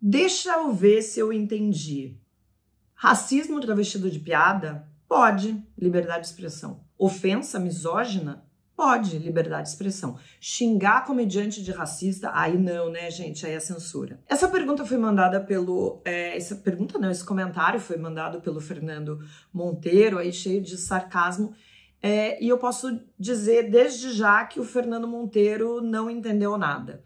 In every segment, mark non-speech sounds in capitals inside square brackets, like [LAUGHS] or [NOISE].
Deixa eu ver se eu entendi. Racismo travestido de piada? Pode, liberdade de expressão. Ofensa misógina? Pode, liberdade de expressão. Xingar comediante de racista? Aí não, né, gente? Aí é censura. Essa pergunta foi mandada pelo. É, essa pergunta não, esse comentário foi mandado pelo Fernando Monteiro, aí cheio de sarcasmo. É, e eu posso dizer desde já que o Fernando Monteiro não entendeu nada.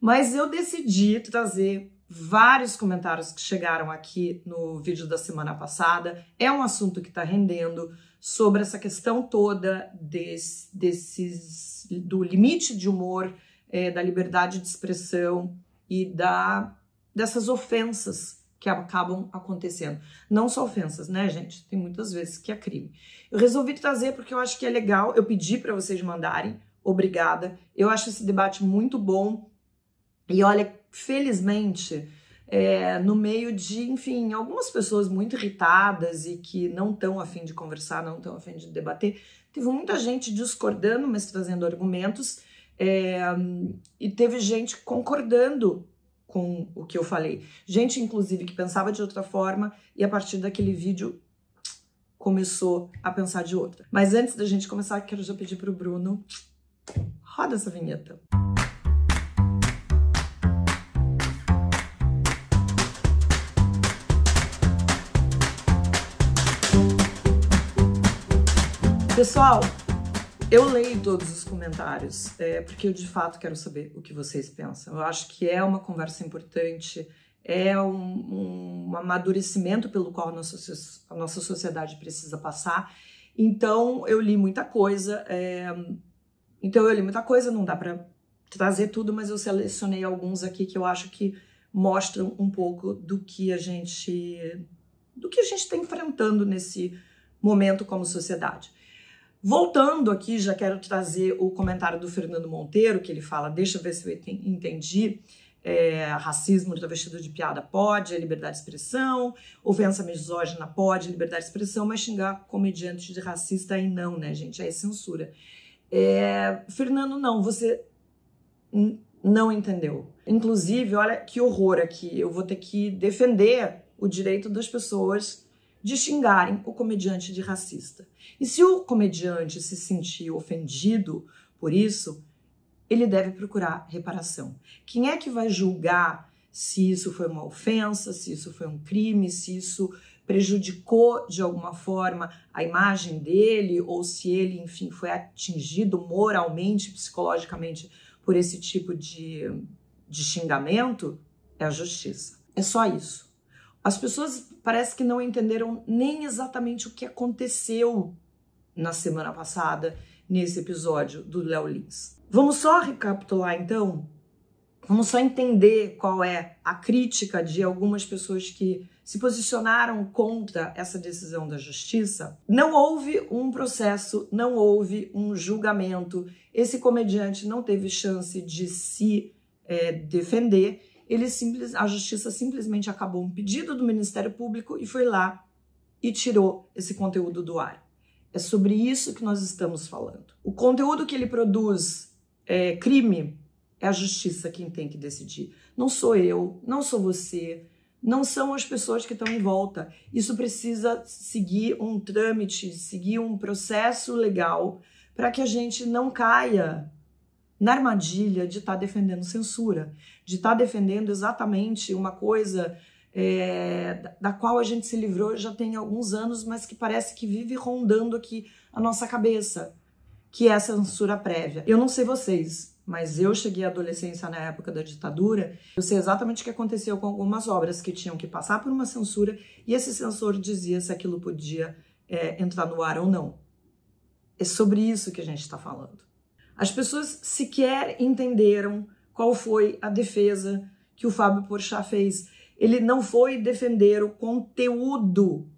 Mas eu decidi trazer vários comentários que chegaram aqui no vídeo da semana passada. É um assunto que está rendendo sobre essa questão toda desse, desses, do limite de humor, é, da liberdade de expressão e da, dessas ofensas que acabam acontecendo. Não só ofensas, né, gente? Tem muitas vezes que é crime. Eu resolvi trazer porque eu acho que é legal. Eu pedi para vocês mandarem. Obrigada. Eu acho esse debate muito bom. E olha, felizmente, é, no meio de, enfim, algumas pessoas muito irritadas e que não estão afim de conversar, não estão afim de debater. Teve muita gente discordando, mas trazendo argumentos, é, e teve gente concordando com o que eu falei. Gente, inclusive, que pensava de outra forma e a partir daquele vídeo começou a pensar de outra. Mas antes da gente começar, quero já pedir para o Bruno. Roda essa vinheta. Música Pessoal, eu leio todos os comentários, é, porque eu de fato quero saber o que vocês pensam. Eu acho que é uma conversa importante, é um, um amadurecimento pelo qual a nossa, a nossa sociedade precisa passar. Então, eu li muita coisa. É, então, eu li muita coisa, não dá para trazer tudo, mas eu selecionei alguns aqui que eu acho que mostram um pouco do que a gente do que a gente está enfrentando nesse momento como sociedade. Voltando aqui, já quero trazer o comentário do Fernando Monteiro, que ele fala: deixa eu ver se eu entendi. É, racismo travestido de piada pode, é liberdade de expressão, ofensa misógina pode, é liberdade de expressão, mas xingar comediante de racista aí não, né, gente? Aí é censura. É, Fernando, não, você não entendeu. Inclusive, olha que horror aqui, eu vou ter que defender o direito das pessoas de xingarem o comediante de racista. E se o comediante se sentir ofendido por isso, ele deve procurar reparação. Quem é que vai julgar se isso foi uma ofensa, se isso foi um crime, se isso prejudicou de alguma forma a imagem dele ou se ele, enfim, foi atingido moralmente, psicologicamente por esse tipo de, de xingamento? É a justiça. É só isso. As pessoas parece que não entenderam nem exatamente o que aconteceu na semana passada nesse episódio do Léo Lins. Vamos só recapitular então? Vamos só entender qual é a crítica de algumas pessoas que se posicionaram contra essa decisão da justiça. Não houve um processo, não houve um julgamento. Esse comediante não teve chance de se é, defender ele simples, a justiça simplesmente acabou um pedido do Ministério Público e foi lá e tirou esse conteúdo do ar. É sobre isso que nós estamos falando. O conteúdo que ele produz é, crime é a justiça quem tem que decidir. Não sou eu, não sou você, não são as pessoas que estão em volta. Isso precisa seguir um trâmite, seguir um processo legal para que a gente não caia na armadilha de estar tá defendendo censura, de estar tá defendendo exatamente uma coisa é, da qual a gente se livrou já tem alguns anos, mas que parece que vive rondando aqui a nossa cabeça, que é a censura prévia. Eu não sei vocês, mas eu cheguei à adolescência na época da ditadura, eu sei exatamente o que aconteceu com algumas obras que tinham que passar por uma censura e esse censor dizia se aquilo podia é, entrar no ar ou não. É sobre isso que a gente está falando. As pessoas sequer entenderam qual foi a defesa que o Fábio Porchat fez. Ele não foi defender o conteúdo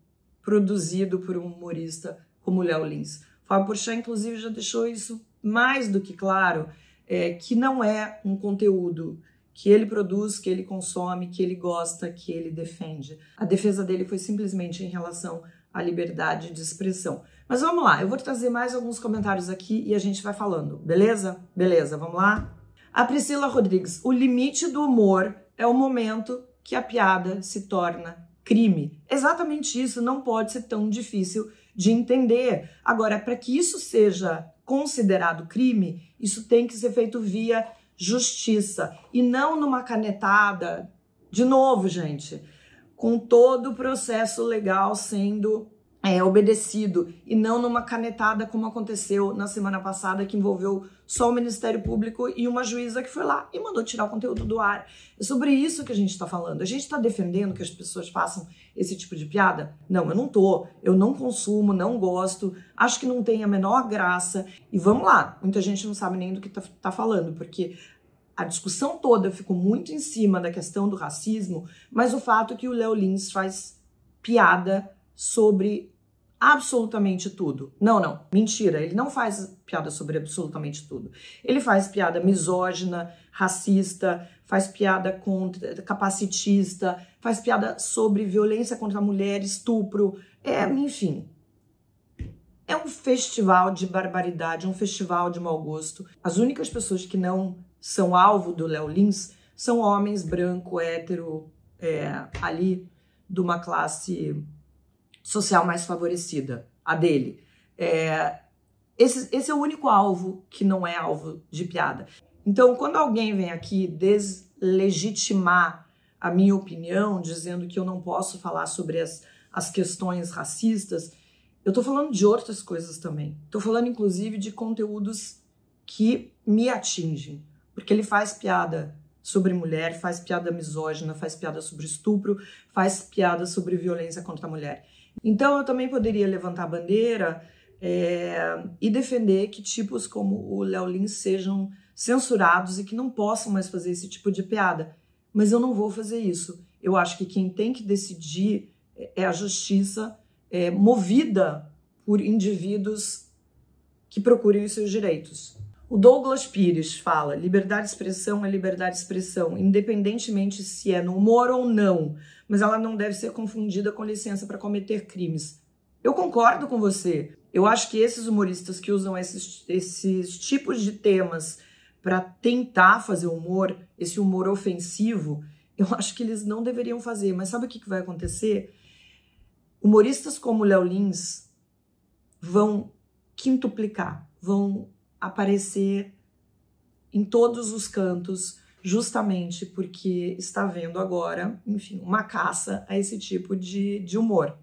produzido por um humorista como Léo Lins. O Fábio Porchat, inclusive, já deixou isso mais do que claro, é, que não é um conteúdo que ele produz, que ele consome, que ele gosta, que ele defende. A defesa dele foi simplesmente em relação a liberdade de expressão. Mas vamos lá, eu vou trazer mais alguns comentários aqui e a gente vai falando, beleza? Beleza, vamos lá? A Priscila Rodrigues, o limite do humor é o momento que a piada se torna crime. Exatamente isso, não pode ser tão difícil de entender. Agora, para que isso seja considerado crime, isso tem que ser feito via justiça e não numa canetada. De novo, gente, com todo o processo legal sendo é, obedecido e não numa canetada como aconteceu na semana passada que envolveu só o Ministério Público e uma juíza que foi lá e mandou tirar o conteúdo do ar. É sobre isso que a gente está falando. A gente está defendendo que as pessoas façam esse tipo de piada? Não, eu não tô. Eu não consumo, não gosto. Acho que não tem a menor graça. E vamos lá. Muita gente não sabe nem do que está tá falando, porque a discussão toda ficou muito em cima da questão do racismo, mas o fato é que o Léo Lins faz piada sobre absolutamente tudo. Não, não, mentira, ele não faz piada sobre absolutamente tudo. Ele faz piada misógina, racista, faz piada contra capacitista, faz piada sobre violência contra a mulher, estupro, é, enfim. É um festival de barbaridade, um festival de mau gosto. As únicas pessoas que não são alvo do Léo Lins são homens branco, hétero, é, ali de uma classe social mais favorecida, a dele. É, esse, esse é o único alvo que não é alvo de piada. Então, quando alguém vem aqui deslegitimar a minha opinião, dizendo que eu não posso falar sobre as, as questões racistas, eu tô falando de outras coisas também. Tô falando, inclusive, de conteúdos que me atingem. Porque ele faz piada sobre mulher, faz piada misógina, faz piada sobre estupro, faz piada sobre violência contra a mulher. Então eu também poderia levantar a bandeira é, e defender que tipos como o Léo Lins sejam censurados e que não possam mais fazer esse tipo de piada. Mas eu não vou fazer isso. Eu acho que quem tem que decidir é a justiça é, movida por indivíduos que procurem os seus direitos. O Douglas Pires fala: liberdade de expressão é liberdade de expressão, independentemente se é no humor ou não, mas ela não deve ser confundida com licença para cometer crimes. Eu concordo com você. Eu acho que esses humoristas que usam esses, esses tipos de temas para tentar fazer humor, esse humor ofensivo, eu acho que eles não deveriam fazer. Mas sabe o que, que vai acontecer? Humoristas como Léo Lins vão quintuplicar, vão aparecer em todos os cantos, justamente porque está vendo agora, enfim, uma caça a esse tipo de, de humor.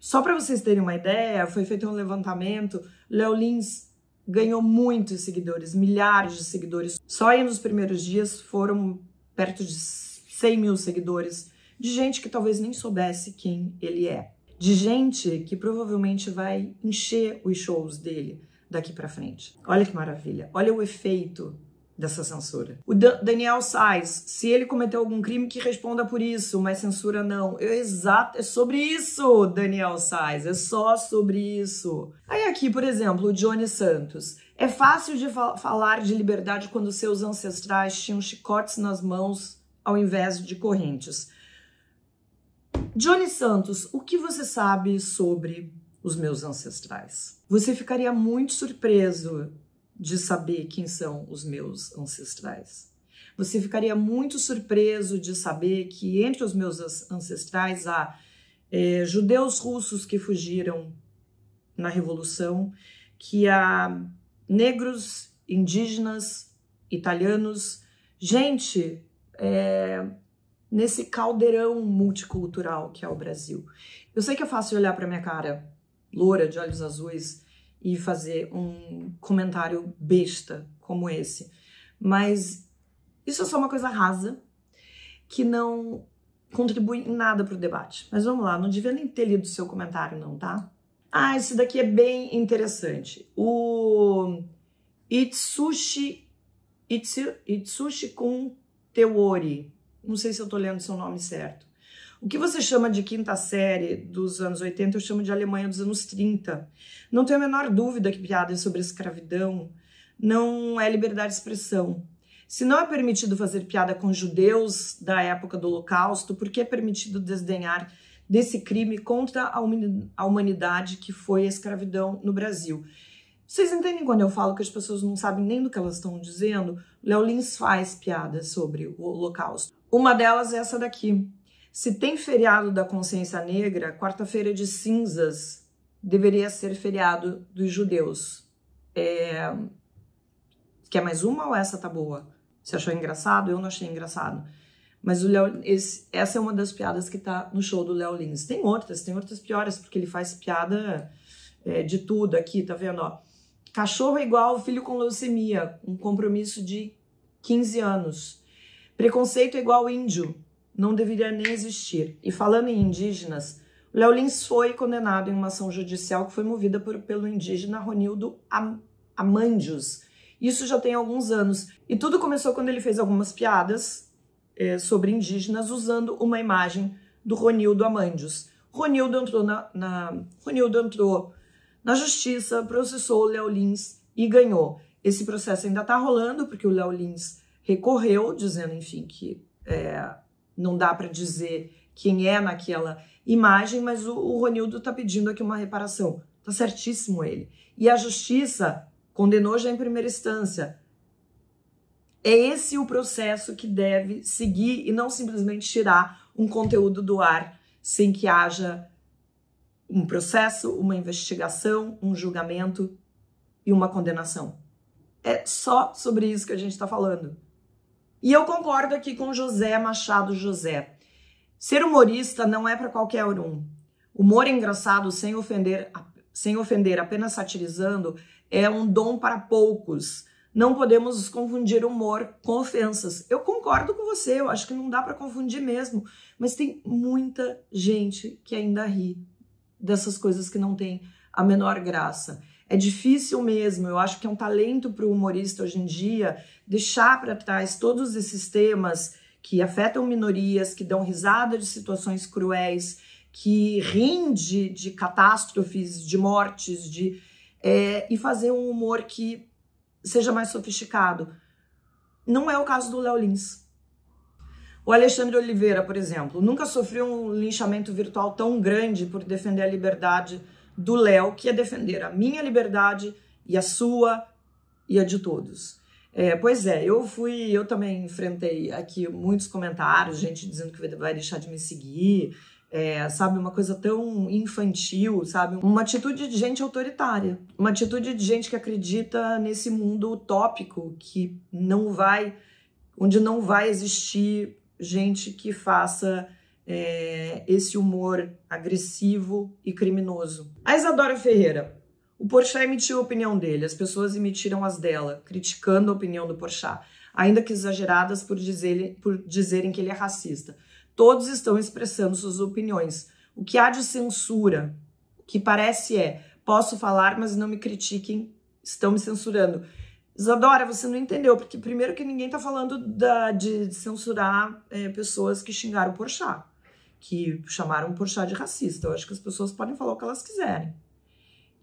Só para vocês terem uma ideia, foi feito um levantamento, Léo Lins ganhou muitos seguidores, milhares de seguidores. Só aí nos primeiros dias foram perto de 100 mil seguidores, de gente que talvez nem soubesse quem ele é. De gente que provavelmente vai encher os shows dele, daqui para frente. Olha que maravilha, olha o efeito dessa censura. O Daniel Sais, se ele cometeu algum crime, que responda por isso, mas censura não. Eu, exato, é sobre isso, Daniel Sais, é só sobre isso. Aí aqui, por exemplo, o Johnny Santos. É fácil de falar de liberdade quando seus ancestrais tinham chicotes nas mãos ao invés de correntes. Johnny Santos, o que você sabe sobre os meus ancestrais. Você ficaria muito surpreso de saber quem são os meus ancestrais. Você ficaria muito surpreso de saber que entre os meus ancestrais há é, judeus russos que fugiram na Revolução, que há negros, indígenas, italianos, gente é, nesse caldeirão multicultural que é o Brasil. Eu sei que é fácil olhar para minha cara loura de olhos azuis e fazer um comentário besta como esse. Mas isso é só uma coisa rasa que não contribui em nada para o debate. Mas vamos lá, não devia nem ter lido seu comentário, não, tá? Ah, esse daqui é bem interessante. O Itsushi, Itsu, Itsushi Kun Teori. Não sei se eu estou lendo seu nome certo. O que você chama de quinta série dos anos 80, eu chamo de Alemanha dos anos 30. Não tenho a menor dúvida que piadas sobre escravidão não é liberdade de expressão. Se não é permitido fazer piada com judeus da época do Holocausto, por que é permitido desdenhar desse crime contra a humanidade que foi a escravidão no Brasil? Vocês entendem quando eu falo que as pessoas não sabem nem do que elas estão dizendo? Léo Lins faz piadas sobre o Holocausto. Uma delas é essa daqui. Se tem feriado da consciência negra, quarta-feira de cinzas deveria ser feriado dos judeus. É... Quer mais uma ou essa tá boa? Você achou engraçado? Eu não achei engraçado. Mas o esse, essa é uma das piadas que tá no show do Léo Lins. Tem outras, tem outras piores, porque ele faz piada é, de tudo aqui, tá vendo? Ó, cachorro é igual filho com leucemia, um compromisso de 15 anos. Preconceito é igual índio, não deveria nem existir. E falando em indígenas, o Léo Lins foi condenado em uma ação judicial que foi movida por, pelo indígena Ronildo Am Amandios. Isso já tem alguns anos. E tudo começou quando ele fez algumas piadas é, sobre indígenas usando uma imagem do Ronildo Amandios. Ronildo entrou na, na, Ronildo entrou na justiça, processou o Léo Lins e ganhou. Esse processo ainda está rolando, porque o Léo Lins recorreu, dizendo, enfim, que é, não dá para dizer quem é naquela imagem, mas o, o Ronildo está pedindo aqui uma reparação. Tá certíssimo ele. E a justiça condenou já em primeira instância. É esse o processo que deve seguir e não simplesmente tirar um conteúdo do ar sem que haja um processo, uma investigação, um julgamento e uma condenação. É só sobre isso que a gente está falando. E eu concordo aqui com José Machado José. Ser humorista não é para qualquer um. Humor engraçado sem ofender, sem ofender, apenas satirizando, é um dom para poucos. Não podemos confundir humor com ofensas. Eu concordo com você, eu acho que não dá para confundir mesmo, mas tem muita gente que ainda ri dessas coisas que não tem a menor graça. É difícil mesmo. Eu acho que é um talento para o humorista hoje em dia deixar para trás todos esses temas que afetam minorias, que dão risada de situações cruéis, que rinde de, de catástrofes, de mortes, de é, e fazer um humor que seja mais sofisticado. Não é o caso do Léo Lins. O Alexandre Oliveira, por exemplo, nunca sofreu um linchamento virtual tão grande por defender a liberdade do Léo, que é defender a minha liberdade e a sua e a de todos. É, pois é, eu fui, eu também enfrentei aqui muitos comentários, gente dizendo que vai deixar de me seguir, é, sabe, uma coisa tão infantil, sabe? Uma atitude de gente autoritária, uma atitude de gente que acredita nesse mundo utópico que não vai, onde não vai existir gente que faça é, esse humor agressivo e criminoso. A Isadora Ferreira. O Porchat emitiu a opinião dele, as pessoas emitiram as dela, criticando a opinião do Porchat, ainda que exageradas por, dizer, por dizerem que ele é racista. Todos estão expressando suas opiniões. O que há de censura, o que parece é, posso falar, mas não me critiquem, estão me censurando. Isadora, você não entendeu, porque primeiro que ninguém está falando da, de, de censurar é, pessoas que xingaram o Porchat que chamaram o Porchat de racista. Eu acho que as pessoas podem falar o que elas quiserem.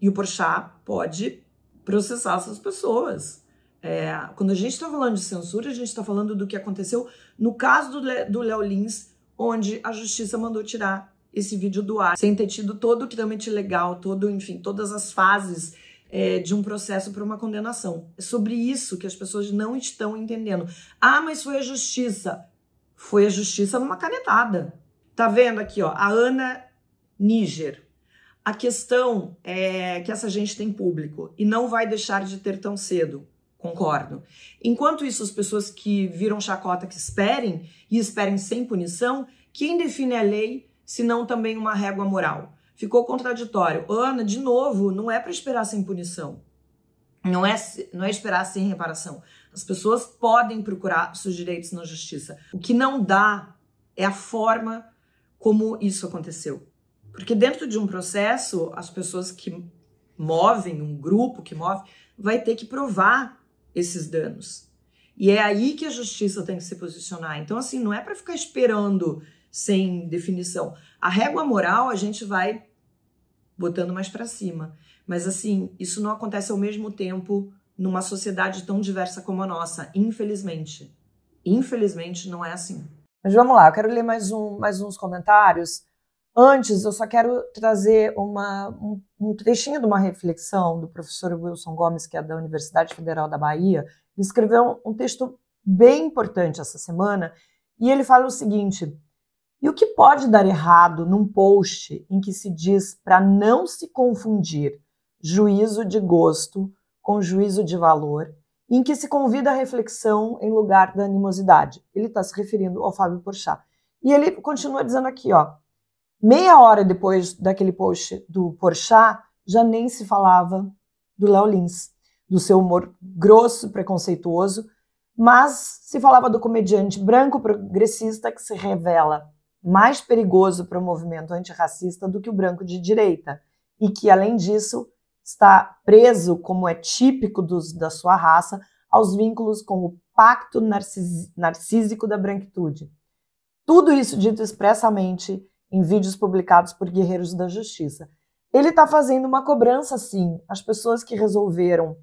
E o Porchat pode processar essas pessoas. É, quando a gente está falando de censura, a gente está falando do que aconteceu no caso do Léo Lins, onde a justiça mandou tirar esse vídeo do ar, sem ter tido todo o trâmite legal, todo, enfim, todas as fases é, de um processo para uma condenação. É sobre isso que as pessoas não estão entendendo. Ah, mas foi a justiça. Foi a justiça numa canetada. Tá vendo aqui, ó, a Ana Níger. A questão é que essa gente tem público e não vai deixar de ter tão cedo. Concordo. Enquanto isso, as pessoas que viram chacota que esperem e esperem sem punição, quem define a lei se não também uma régua moral? Ficou contraditório. Ana, de novo, não é para esperar sem punição. Não é, não é esperar sem reparação. As pessoas podem procurar seus direitos na justiça. O que não dá é a forma como isso aconteceu. Porque dentro de um processo, as pessoas que movem, um grupo que move, vai ter que provar esses danos. E é aí que a justiça tem que se posicionar. Então, assim, não é para ficar esperando sem definição. A régua moral a gente vai botando mais para cima. Mas, assim, isso não acontece ao mesmo tempo numa sociedade tão diversa como a nossa, infelizmente. Infelizmente, não é assim. Mas vamos lá, eu quero ler mais, um, mais uns comentários. Antes, eu só quero trazer uma, um, um trechinho de uma reflexão do professor Wilson Gomes, que é da Universidade Federal da Bahia. Ele escreveu um, um texto bem importante essa semana e ele fala o seguinte: e o que pode dar errado num post em que se diz para não se confundir juízo de gosto com juízo de valor em que se convida a reflexão em lugar da animosidade. Ele está se referindo ao Fábio Porchat. E ele continua dizendo aqui, ó, meia hora depois daquele post do Porchat, já nem se falava do Léo Lins, do seu humor grosso, preconceituoso, mas se falava do comediante branco progressista que se revela mais perigoso para o movimento antirracista do que o branco de direita e que, além disso, está preso, como é típico dos, da sua raça, aos vínculos com o pacto narcis, narcísico da branquitude. Tudo isso dito expressamente em vídeos publicados por Guerreiros da Justiça. Ele está fazendo uma cobrança, sim. As pessoas que resolveram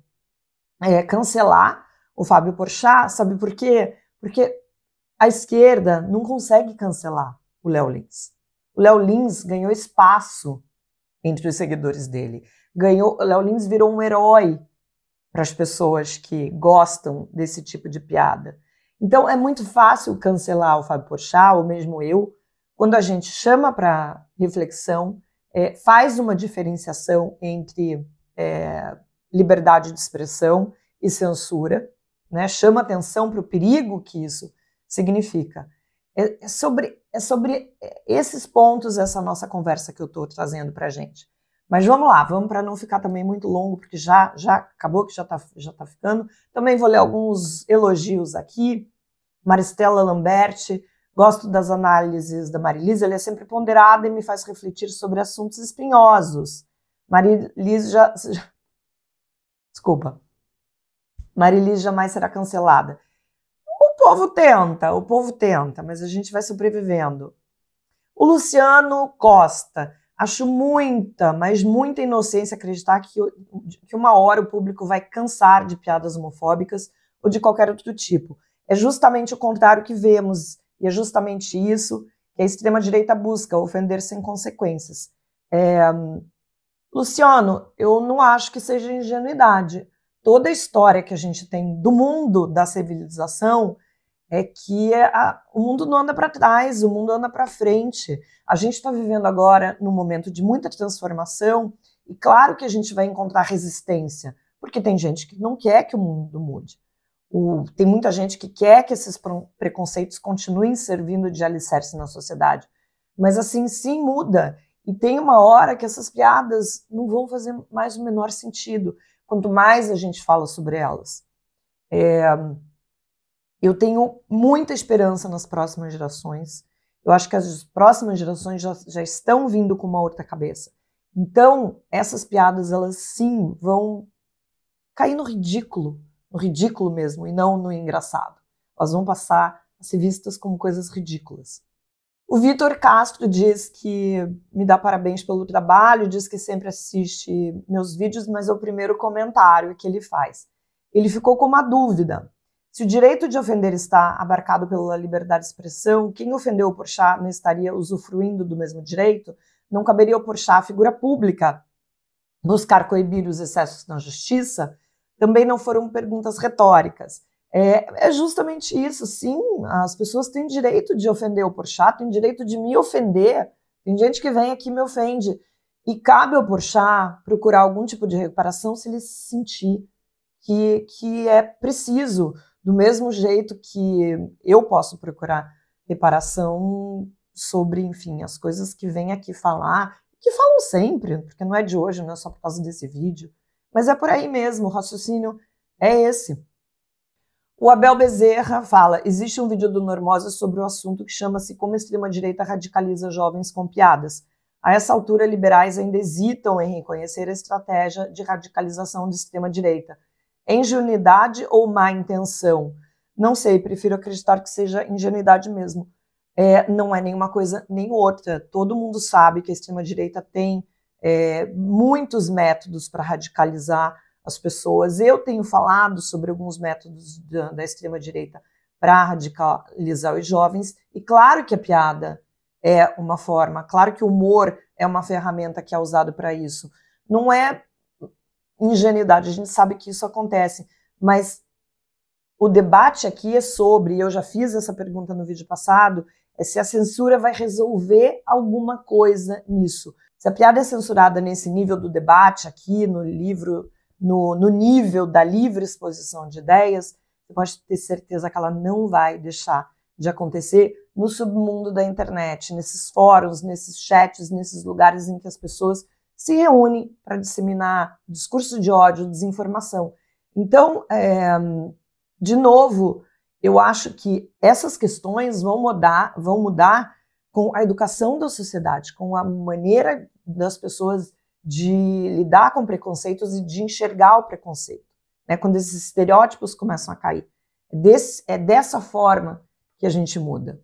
é, cancelar o Fábio Porchat, sabe por quê? Porque a esquerda não consegue cancelar o Léo Lins. O Léo Lins ganhou espaço entre os seguidores dele ganhou, Léo Lins virou um herói para as pessoas que gostam desse tipo de piada. Então é muito fácil cancelar o Fábio Porchat, ou mesmo eu, quando a gente chama para reflexão, é, faz uma diferenciação entre é, liberdade de expressão e censura, né? chama atenção para o perigo que isso significa. É, é, sobre, é sobre é, esses pontos essa nossa conversa que eu estou trazendo para a gente. Mas vamos lá, vamos para não ficar também muito longo, porque já já acabou que já está já tá ficando. Também vou ler alguns elogios aqui. Maristela Lamberti, gosto das análises da Marilisa, ela é sempre ponderada e me faz refletir sobre assuntos espinhosos. Marilisa [LAUGHS] já, Desculpa. Marilisa jamais será cancelada. O povo tenta, o povo tenta, mas a gente vai sobrevivendo. O Luciano Costa. Acho muita, mas muita inocência acreditar que, que uma hora o público vai cansar de piadas homofóbicas ou de qualquer outro tipo. É justamente o contrário que vemos, e é justamente isso que a extrema-direita busca, ofender sem consequências. É, Luciano, eu não acho que seja ingenuidade. Toda a história que a gente tem do mundo da civilização é que é a, o mundo não anda para trás, o mundo anda para frente. A gente está vivendo agora num momento de muita transformação e claro que a gente vai encontrar resistência, porque tem gente que não quer que o mundo mude. O, tem muita gente que quer que esses preconceitos continuem servindo de alicerce na sociedade. Mas assim, sim, muda. E tem uma hora que essas piadas não vão fazer mais o menor sentido, quanto mais a gente fala sobre elas. É, eu tenho muita esperança nas próximas gerações. Eu acho que as próximas gerações já, já estão vindo com uma outra cabeça. Então, essas piadas, elas sim vão cair no ridículo, no ridículo mesmo, e não no engraçado. Elas vão passar a ser vistas como coisas ridículas. O Vitor Castro diz que me dá parabéns pelo trabalho, diz que sempre assiste meus vídeos, mas é o primeiro comentário que ele faz. Ele ficou com uma dúvida. Se o direito de ofender está abarcado pela liberdade de expressão, quem ofendeu o Porchat não estaria usufruindo do mesmo direito? Não caberia ao Porchat, figura pública, buscar coibir os excessos na justiça? Também não foram perguntas retóricas. É, é, justamente isso, sim. As pessoas têm direito de ofender o Porchat, têm direito de me ofender. Tem gente que vem aqui e me ofende. E cabe ao Porchat procurar algum tipo de reparação se ele sentir que, que é preciso. Do mesmo jeito que eu posso procurar reparação sobre, enfim, as coisas que vêm aqui falar, que falam sempre, porque não é de hoje, não é só por causa desse vídeo, mas é por aí mesmo, o raciocínio é esse. O Abel Bezerra fala: existe um vídeo do Normosa sobre o assunto que chama-se Como a Extrema-Direita Radicaliza Jovens com Piadas. A essa altura, liberais ainda hesitam em reconhecer a estratégia de radicalização de extrema-direita. É ingenuidade ou má intenção? Não sei, prefiro acreditar que seja ingenuidade mesmo. É, não é nenhuma coisa nem outra. Todo mundo sabe que a extrema-direita tem é, muitos métodos para radicalizar as pessoas. Eu tenho falado sobre alguns métodos da, da extrema-direita para radicalizar os jovens, e claro que a piada é uma forma, claro que o humor é uma ferramenta que é usado para isso. Não é ingenuidade. A gente sabe que isso acontece, mas o debate aqui é sobre, eu já fiz essa pergunta no vídeo passado, é se a censura vai resolver alguma coisa nisso. Se a piada é censurada nesse nível do debate aqui no livro, no, no nível da livre exposição de ideias, você pode ter certeza que ela não vai deixar de acontecer no submundo da internet, nesses fóruns, nesses chats, nesses lugares em que as pessoas se reúne para disseminar discurso de ódio, desinformação. Então, é, de novo, eu acho que essas questões vão mudar, vão mudar com a educação da sociedade, com a maneira das pessoas de lidar com preconceitos e de enxergar o preconceito, né? Quando esses estereótipos começam a cair, é, é dessa forma que a gente muda.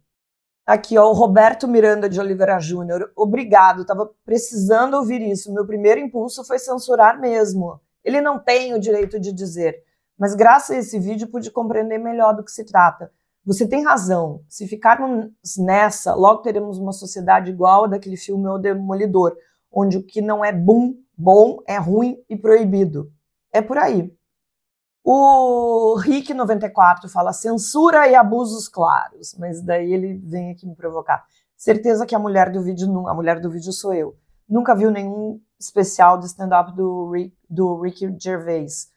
Aqui, ó, o Roberto Miranda de Oliveira Júnior. Obrigado, tava precisando ouvir isso. Meu primeiro impulso foi censurar mesmo. Ele não tem o direito de dizer, mas graças a esse vídeo pude compreender melhor do que se trata. Você tem razão. Se ficarmos nessa, logo teremos uma sociedade igual a daquele filme O Demolidor, onde o que não é bom, bom é ruim e proibido. É por aí. O Rick 94 fala censura e abusos claros, mas daí ele vem aqui me provocar. Certeza que a mulher do vídeo, a mulher do vídeo sou eu. Nunca viu nenhum especial de stand-up do, Rick, do Gervais.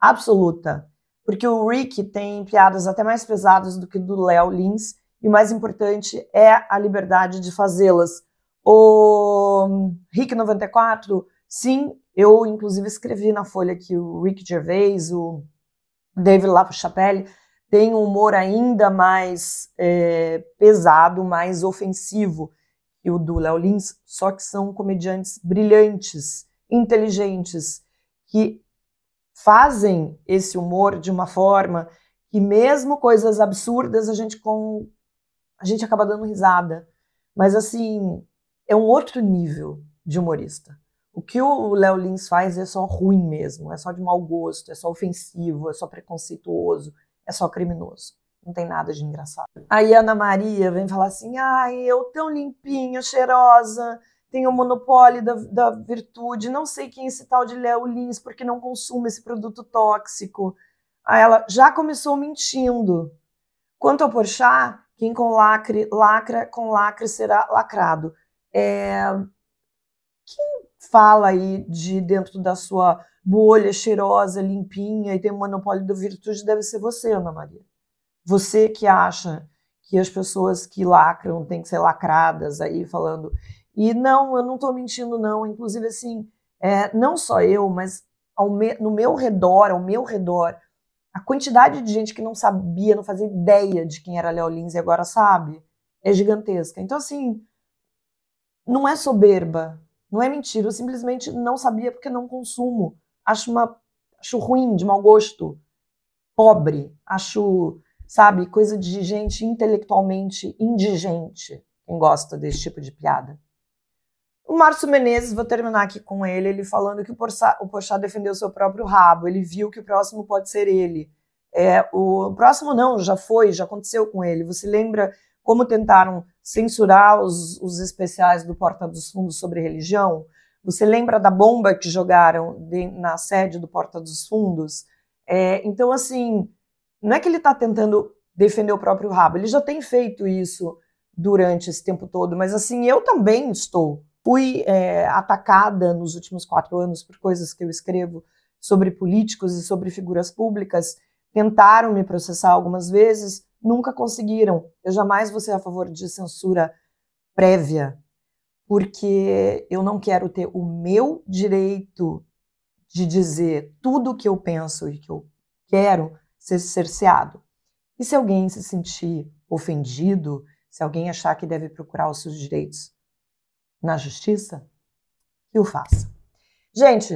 Absoluta. Porque o Rick tem piadas até mais pesadas do que do Léo Lins, e o mais importante é a liberdade de fazê-las. O Rick 94, sim, eu, inclusive, escrevi na Folha que o Rick Gervais, o David LaChapelle, tem um humor ainda mais é, pesado, mais ofensivo que o do Léo Lins, só que são comediantes brilhantes, inteligentes, que fazem esse humor de uma forma que mesmo coisas absurdas a gente com a gente acaba dando risada. Mas assim, é um outro nível de humorista. O que o Léo Lins faz é só ruim mesmo, é só de mau gosto, é só ofensivo, é só preconceituoso, é só criminoso. Não tem nada de engraçado. Aí Ana Maria vem falar assim: ai, eu tão limpinha, cheirosa, tenho o monopólio da, da virtude, não sei quem é esse tal de Léo Lins, porque não consumo esse produto tóxico. Aí ela já começou mentindo. Quanto ao Porchat, quem com lacre, lacra, com lacre será lacrado. É, fala aí de dentro da sua bolha cheirosa, limpinha e tem o monopólio da virtude, deve ser você, Ana Maria. Você que acha que as pessoas que lacram têm que ser lacradas aí falando. E não, eu não estou mentindo, não. Inclusive, assim, é, não só eu, mas me, no meu redor, ao meu redor, a quantidade de gente que não sabia, não fazia ideia de quem era Léo Lins e agora sabe, é gigantesca. Então, assim, não é soberba, não é mentira, eu simplesmente não sabia porque não consumo. Acho uma acho ruim, de mau gosto, pobre, acho, sabe, coisa de gente intelectualmente indigente quem gosta desse tipo de piada. O Márcio Menezes, vou terminar aqui com ele, ele falando que o Pochá defendeu seu próprio rabo, ele viu que o próximo pode ser ele. É, o próximo não, já foi, já aconteceu com ele. Você lembra como tentaram censurar os, os especiais do Porta dos Fundos sobre religião. Você lembra da bomba que jogaram de, na sede do Porta dos Fundos? É, então, assim, não é que ele está tentando defender o próprio rabo, ele já tem feito isso durante esse tempo todo, mas assim, eu também estou. Fui é, atacada nos últimos quatro anos por coisas que eu escrevo sobre políticos e sobre figuras públicas. Tentaram me processar algumas vezes, nunca conseguiram. Eu jamais vou ser a favor de censura prévia, porque eu não quero ter o meu direito de dizer tudo o que eu penso e que eu quero ser cerceado. E se alguém se sentir ofendido, se alguém achar que deve procurar os seus direitos na justiça, que o faça. Gente,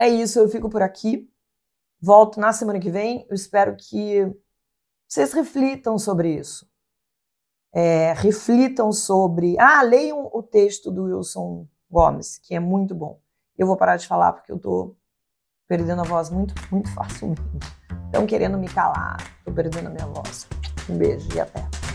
é isso, eu fico por aqui. Volto na semana que vem. Eu espero que vocês reflitam sobre isso. É, reflitam sobre. Ah, leiam o texto do Wilson Gomes, que é muito bom. Eu vou parar de falar porque eu tô perdendo a voz muito, muito facilmente. Estão querendo me calar, tô perdendo a minha voz. Um beijo e até.